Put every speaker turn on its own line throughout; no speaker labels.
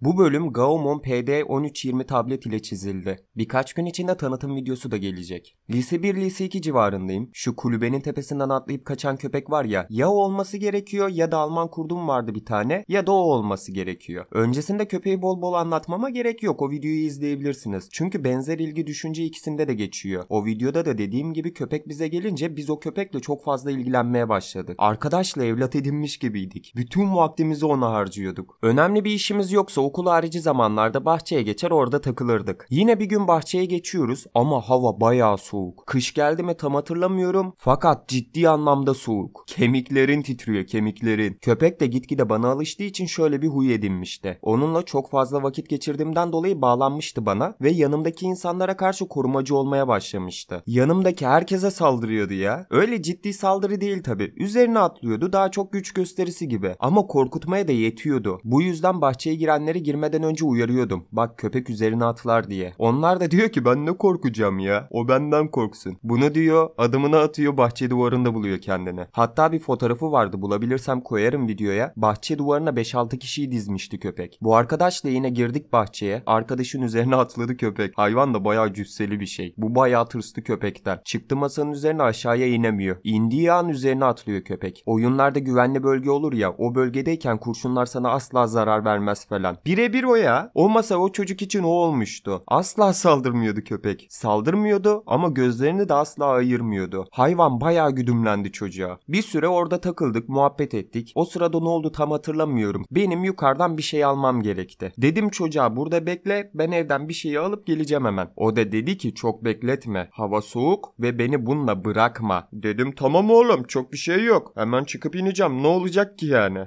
Bu bölüm Gaomon PD1320 tablet ile çizildi. Birkaç gün içinde tanıtım videosu da gelecek. Lise 1 lise 2 civarındayım. Şu kulübenin tepesinden atlayıp kaçan köpek var ya ya o olması gerekiyor ya da Alman kurdum vardı bir tane ya da o olması gerekiyor. Öncesinde köpeği bol bol anlatmama gerek yok. O videoyu izleyebilirsiniz. Çünkü benzer ilgi düşünce ikisinde de geçiyor. O videoda da dediğim gibi köpek bize gelince biz o köpekle çok fazla ilgilenmeye başladık. Arkadaşla evlat edinmiş geçirmiş gibiydik. Bütün vaktimizi ona harcıyorduk. Önemli bir işimiz yoksa okul harici zamanlarda bahçeye geçer orada takılırdık. Yine bir gün bahçeye geçiyoruz ama hava bayağı soğuk. Kış geldi mi tam hatırlamıyorum fakat ciddi anlamda soğuk. Kemiklerin titriyor kemiklerin. Köpek de gitgide bana alıştığı için şöyle bir huy edinmişti. Onunla çok fazla vakit geçirdiğimden dolayı bağlanmıştı bana ve yanımdaki insanlara karşı korumacı olmaya başlamıştı. Yanımdaki herkese saldırıyordu ya. Öyle ciddi saldırı değil tabi. Üzerine atlıyordu daha çok güç gösterisi gibi ama korkutmaya da yetiyordu. Bu yüzden bahçeye girenleri girmeden önce uyarıyordum. Bak köpek üzerine atlar diye. Onlar da diyor ki ben ne korkacağım ya. O benden korksun. Bunu diyor adımına atıyor bahçe duvarında buluyor kendini. Hatta bir fotoğrafı vardı bulabilirsem koyarım videoya. Bahçe duvarına 5-6 kişiyi dizmişti köpek. Bu arkadaşla yine girdik bahçeye. Arkadaşın üzerine atladı köpek. Hayvan da bayağı cüsseli bir şey. Bu bayağı tırstı köpekten. Çıktı masanın üzerine aşağıya inemiyor. İndiği an üzerine atlıyor köpek. Oyunlarda güvenli bölge olur ya o bölgedeyken kurşunlar sana asla zarar vermez falan. Birebir o ya. O masa o çocuk için o olmuştu. Asla saldırmıyordu köpek. Saldırmıyordu ama gözlerini de asla ayırmıyordu. Hayvan bayağı güdümlendi çocuğa. Bir süre orada takıldık muhabbet ettik. O sırada ne oldu tam hatırlamıyorum. Benim yukarıdan bir şey almam gerekti. Dedim çocuğa burada bekle ben evden bir şeyi alıp geleceğim hemen. O da dedi ki çok bekletme. Hava soğuk ve beni bununla bırakma. Dedim tamam oğlum çok bir şey yok. Hemen çıkıp ineceğim ne olacak ki yani?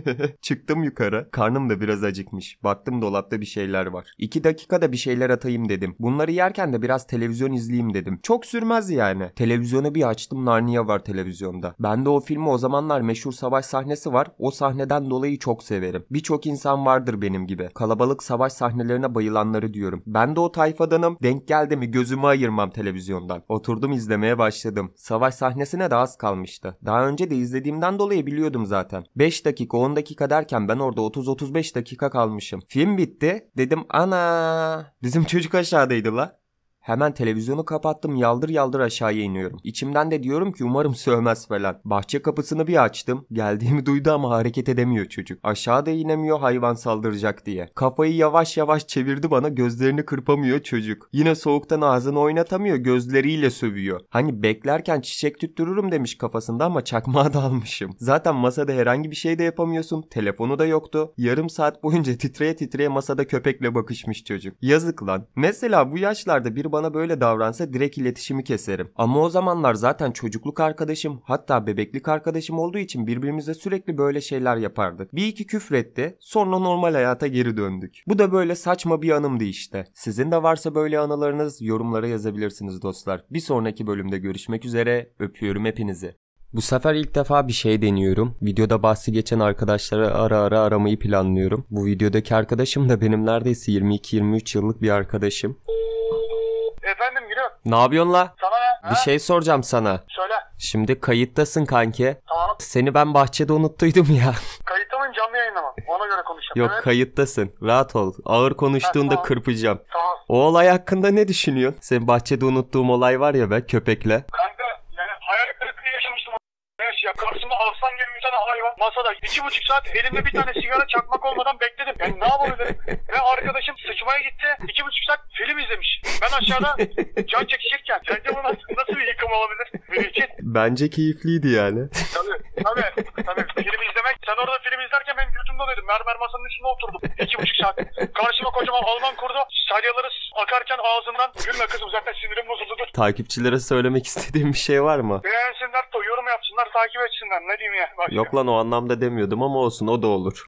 Çıktım yukarı. Karnım da biraz acıkmış. Baktım dolapta bir şeyler var. İki dakikada bir şeyler atayım dedim. Bunları yerken de biraz televizyon izleyeyim dedim. Çok sürmez yani. Televizyonu bir açtım Narnia var televizyonda. Ben de o filmi o zamanlar meşhur savaş sahnesi var. O sahneden dolayı çok severim. Birçok insan vardır benim gibi. Kalabalık savaş sahnelerine bayılanları diyorum. Ben de o tayfadanım. Denk geldi mi gözümü ayırmam televizyondan. Oturdum izlemeye başladım. Savaş sahnesine de az kalmıştı. Daha önce de izlediğimden dolayı biliyordum bitiriyordum zaten. 5 dakika 10 dakika derken ben orada 30-35 dakika kalmışım. Film bitti. Dedim ana bizim çocuk aşağıdaydı la. Hemen televizyonu kapattım yaldır yaldır aşağıya iniyorum. İçimden de diyorum ki umarım sövmez falan. Bahçe kapısını bir açtım. Geldiğimi duydu ama hareket edemiyor çocuk. Aşağıda inemiyor hayvan saldıracak diye. Kafayı yavaş yavaş çevirdi bana gözlerini kırpamıyor çocuk. Yine soğuktan ağzını oynatamıyor gözleriyle sövüyor. Hani beklerken çiçek tüttürürüm demiş kafasında ama çakmağa dalmışım. Zaten masada herhangi bir şey de yapamıyorsun. Telefonu da yoktu. Yarım saat boyunca titreye titreye masada köpekle bakışmış çocuk. Yazık lan. Mesela bu yaşlarda bir bana böyle davransa direkt iletişimi keserim. Ama o zamanlar zaten çocukluk arkadaşım hatta bebeklik arkadaşım olduğu için birbirimize sürekli böyle şeyler yapardık. Bir iki küfretti sonra normal hayata geri döndük. Bu da böyle saçma bir anımdı işte. Sizin de varsa böyle anılarınız yorumlara yazabilirsiniz dostlar. Bir sonraki bölümde görüşmek üzere öpüyorum hepinizi. Bu sefer ilk defa bir şey deniyorum. Videoda bahsi geçen arkadaşları ara ara aramayı planlıyorum. Bu videodaki arkadaşım da benim neredeyse 22-23 yıllık bir arkadaşım. Ne yapıyorsun la? Sana ne? Bir şey soracağım sana. Söyle. Şimdi kayıttasın kanki. Tamam. Seni ben bahçede unuttuydum ya. Kayıtta mıyım canlı yayında mı? Ona göre konuşacağım. Yok evet. kayıttasın. Rahat ol. Ağır konuştuğunda tamam. kırpacağım. Tamam. O olay hakkında ne düşünüyorsun? Senin bahçede unuttuğum olay var ya be köpekle. Kanka yani hayal kırıklığı yaşamıştım. Neyse ya karşıma aslan gibi bir tane hayvan masada. iki buçuk saat elimde bir tane sigara çakmak olmadan bekledim. Yani ne yapabilirim? Ve arkadaşım sıçmaya gitti. İki buçuk saat film ben aşağıda can çekişirken sence bu nasıl, nasıl bir yıkım olabilir benim için? Bence keyifliydi yani. Tabii tabii. tabii. Film izlemek. Sen orada film izlerken benim götümde dedim. Mermer masanın üstünde oturdum. İki buçuk saat. Karşıma kocaman Alman kurdu. Salyaları akarken ağzından gülme kızım zaten sinirim bozuldu. Takipçilere söylemek istediğim bir şey var mı? Beğensinler, yorum yapsınlar, takip etsinler. Ne diyeyim ya? Bak Yok ya. lan o anlamda demiyordum ama olsun o da olur.